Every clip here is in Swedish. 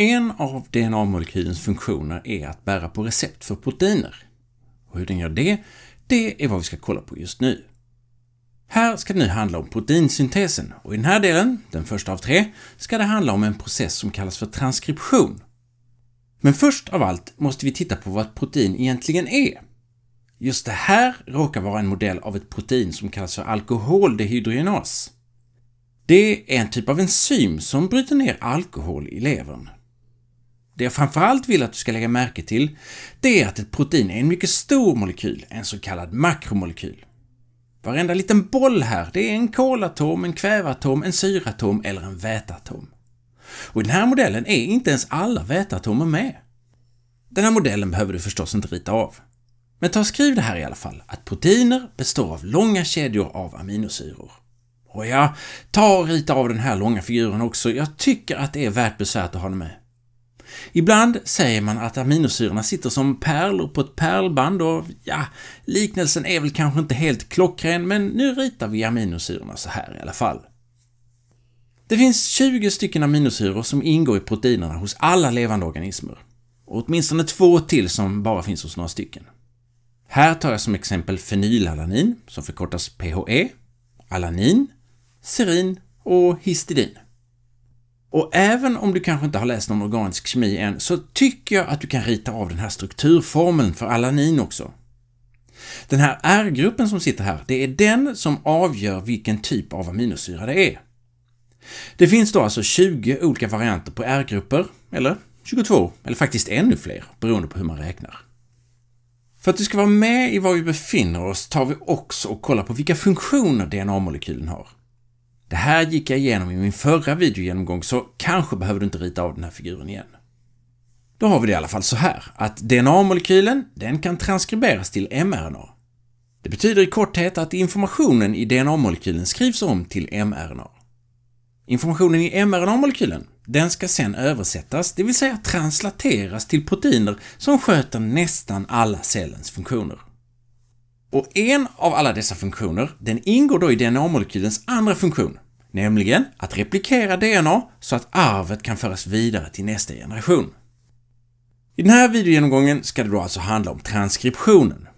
En av DNA-molekylens funktioner är att bära på recept för proteiner. Och hur den gör det, det är vad vi ska kolla på just nu. Här ska det nu handla om proteinsyntesen och i den här delen, den första av tre, ska det handla om en process som kallas för transkription. Men först av allt måste vi titta på vad ett protein egentligen är. Just det här råkar vara en modell av ett protein som kallas för alkoholdehydrogenas. Det är en typ av enzym som bryter ner alkohol i levern. Det jag framförallt vill att du ska lägga märke till, det är att ett protein är en mycket stor molekyl, en så kallad makromolekyl. Varenda liten boll här, det är en kolatom, en kväveatom, en syratom eller en väteatom. Och i den här modellen är inte ens alla väteatomer med. Den här modellen behöver du förstås inte rita av. Men ta och skriv det här i alla fall, att proteiner består av långa kedjor av aminosyror. Och ja, ta och rita av den här långa figuren också. Jag tycker att det är värt besväret att ha den med. Ibland säger man att aminosyrorna sitter som pärlor på ett pärlband och ja, liknelsen är väl kanske inte helt klockren, men nu ritar vi aminosyrorna så här i alla fall. Det finns 20 stycken aminosyror som ingår i proteinerna hos alla levande organismer. Och åtminstone två till som bara finns hos några stycken. Här tar jag som exempel fenylalanin, som förkortas PHE, alanin, serin och histidin. Och även om du kanske inte har läst någon organisk kemi än, så tycker jag att du kan rita av den här strukturformeln för alanin också. Den här R-gruppen som sitter här, det är den som avgör vilken typ av aminosyra det är. Det finns då alltså 20 olika varianter på R-grupper, eller 22, eller faktiskt ännu fler, beroende på hur man räknar. För att du ska vara med i var vi befinner oss tar vi också och kollar på vilka funktioner DNA-molekylen har. Det här gick jag igenom i min förra videogenomgång så kanske behöver du inte rita av den här figuren igen. Då har vi det i alla fall så här, att DNA-molekylen, den kan transkriberas till mRNA. Det betyder i korthet att informationen i DNA-molekylen skrivs om till mRNA. Informationen i mRNA-molekylen, den ska sedan översättas, det vill säga translateras till proteiner som sköter nästan alla cellens funktioner. Och en av alla dessa funktioner, den ingår då i DNA-molekylens andra funktion, nämligen att replikera DNA så att arvet kan föras vidare till nästa generation. I den här videogenomgången ska det då alltså handla om transkriptionen.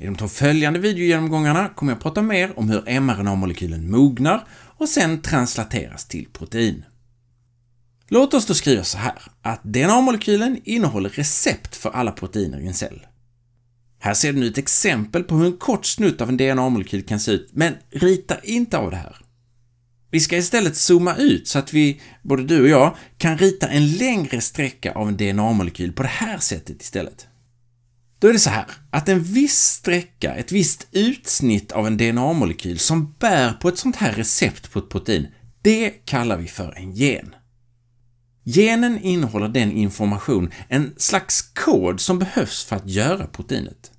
I de två följande videogenomgångarna kommer jag att prata mer om hur mRNA-molekylen mognar och sen translateras till protein. Låt oss då skriva så här, att DNA-molekylen innehåller recept för alla proteiner i en cell. Här ser du nu ett exempel på hur en kort snutt av en DNA-molekyl kan se ut, men rita inte av det här. Vi ska istället zooma ut så att vi, både du och jag, kan rita en längre sträcka av en DNA-molekyl på det här sättet istället. Då är det så här, att en viss sträcka, ett visst utsnitt av en DNA-molekyl som bär på ett sånt här recept på ett protein, det kallar vi för en gen. Genen innehåller den information, en slags kod, som behövs för att göra proteinet.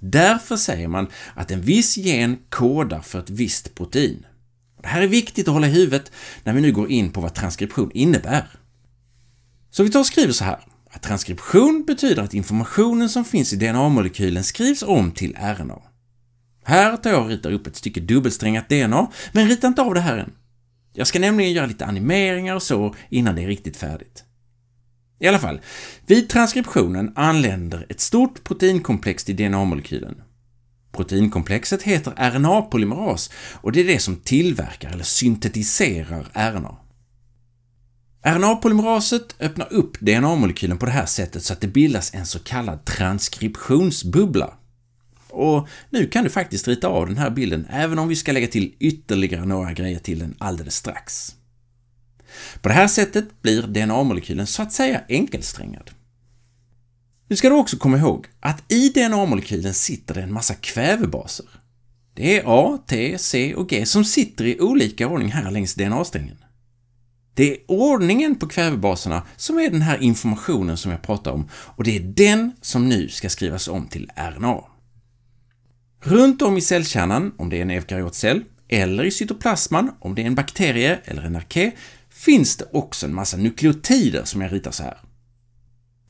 Därför säger man att en viss gen kodar för ett visst protein. Det här är viktigt att hålla i huvudet när vi nu går in på vad transkription innebär. Så vi tar och skriver så här, att transkription betyder att informationen som finns i DNA-molekylen skrivs om till RNA. Här tar jag och ritar upp ett stycke dubbelsträngat DNA, men rita inte av det här än. Jag ska nämligen göra lite animeringar och så innan det är riktigt färdigt. I alla fall, vid transkriptionen anländer ett stort proteinkomplex till DNA-molekylen. Proteinkomplexet heter RNA-polymeras och det är det som tillverkar eller syntetiserar RNA. RNA-polymeraset öppnar upp DNA-molekylen på det här sättet så att det bildas en så kallad transkriptionsbubbla. Och nu kan du faktiskt rita av den här bilden, även om vi ska lägga till ytterligare några grejer till den alldeles strax. På det här sättet blir DNA-molekylen så att säga enkelsträngad. Nu ska du också komma ihåg att i DNA-molekylen sitter det en massa kvävebaser. Det är A, T, C och G som sitter i olika ordning här längs DNA-strängen. Det är ordningen på kvävebaserna som är den här informationen som jag pratar om och det är den som nu ska skrivas om till RNA. Runt om i cellkärnan, om det är en eukaryot cell, eller i cytoplasman, om det är en bakterie eller en arké, finns det också en massa nukleotider som jag ritar så här.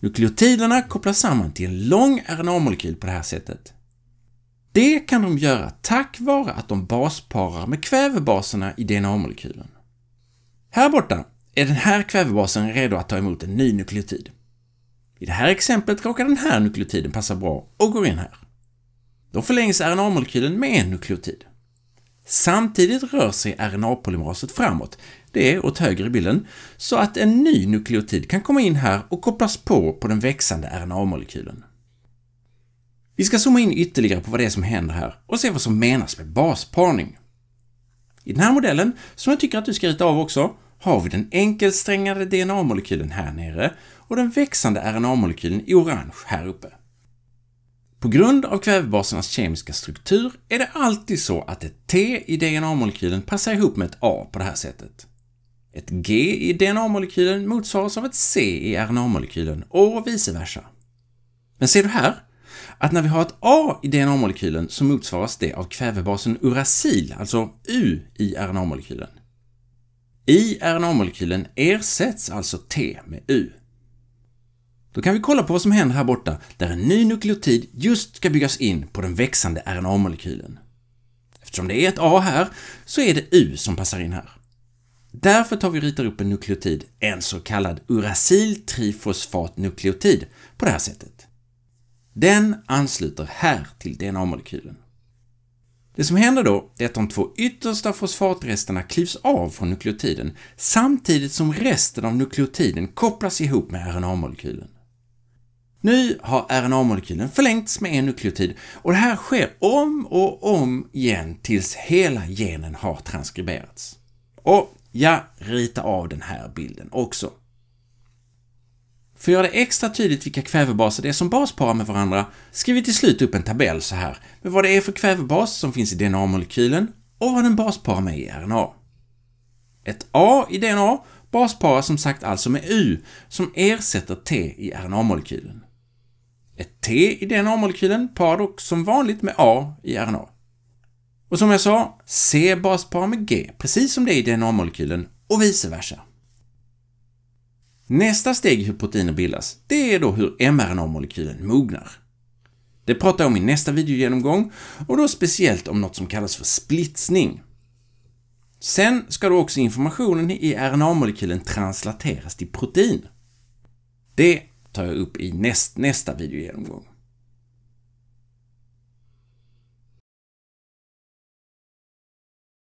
Nukleotiderna kopplas samman till en lång RNA-molekyl på det här sättet. Det kan de göra tack vare att de basparar med kvävebaserna i DNA-molekylen. Här borta är den här kvävebasen redo att ta emot en ny nukleotid. I det här exemplet råkar den här nukleotiden passa bra och går in här. Då förlängs RNA-molekylen med en nukleotid. Samtidigt rör sig RNA-polymeraset framåt, det är åt höger i bilden, så att en ny nukleotid kan komma in här och kopplas på på den växande RNA-molekylen. Vi ska zooma in ytterligare på vad det är som händer här och se vad som menas med basparning. I den här modellen, som jag tycker att du ska rita av också, har vi den enkelsträngade DNA-molekylen här nere och den växande RNA-molekylen i orange här uppe. På grund av kvävebasernas kemiska struktur är det alltid så att ett T i DNA-molekylen passar ihop med ett A på det här sättet. Ett G i DNA-molekylen motsvaras av ett C i RNA-molekylen och vice versa. Men ser du här? Att när vi har ett A i DNA-molekylen så motsvaras det av kvävebasen uracil, alltså U i RNA-molekylen. I RNA-molekylen ersätts alltså T med U. Då kan vi kolla på vad som händer här borta, där en ny nukleotid just ska byggas in på den växande RNA-molekylen. Eftersom det är ett A här, så är det U som passar in här. Därför tar vi och ritar upp en nukleotid, en så kallad uracil-trifosfatnukleotid, på det här sättet. Den ansluter här till DNA-molekylen. Det som händer då är att de två yttersta fosfatresterna klivs av från nukleotiden samtidigt som resten av nukleotiden kopplas ihop med RNA-molekylen. Nu har RNA-molekylen förlängts med en nukleotid och det här sker om och om igen tills hela genen har transkriberats. Och Ja, rita av den här bilden också. För att göra det extra tydligt vilka kvävebaser det är som basparar med varandra, skriver vi till slut upp en tabell så här med vad det är för kvävebas som finns i DNA-molekylen och vad den basparar med i RNA. Ett A i DNA basparar som sagt alltså med U, som ersätter T i RNA-molekylen. Ett T i DNA-molekylen parar dock som vanligt med A i RNA. Och som jag sa, C baspar med G, precis som det är i DNA-molekylen, och vice versa. Nästa steg i hur proteiner bildas, det är då hur mRNA-molekylen mognar. Det pratar jag om i nästa videogenomgång och då speciellt om något som kallas för splitsning. Sen ska då också informationen i RNA-molekylen translateras till protein. Det tar jag upp i näst, nästa videogenomgång.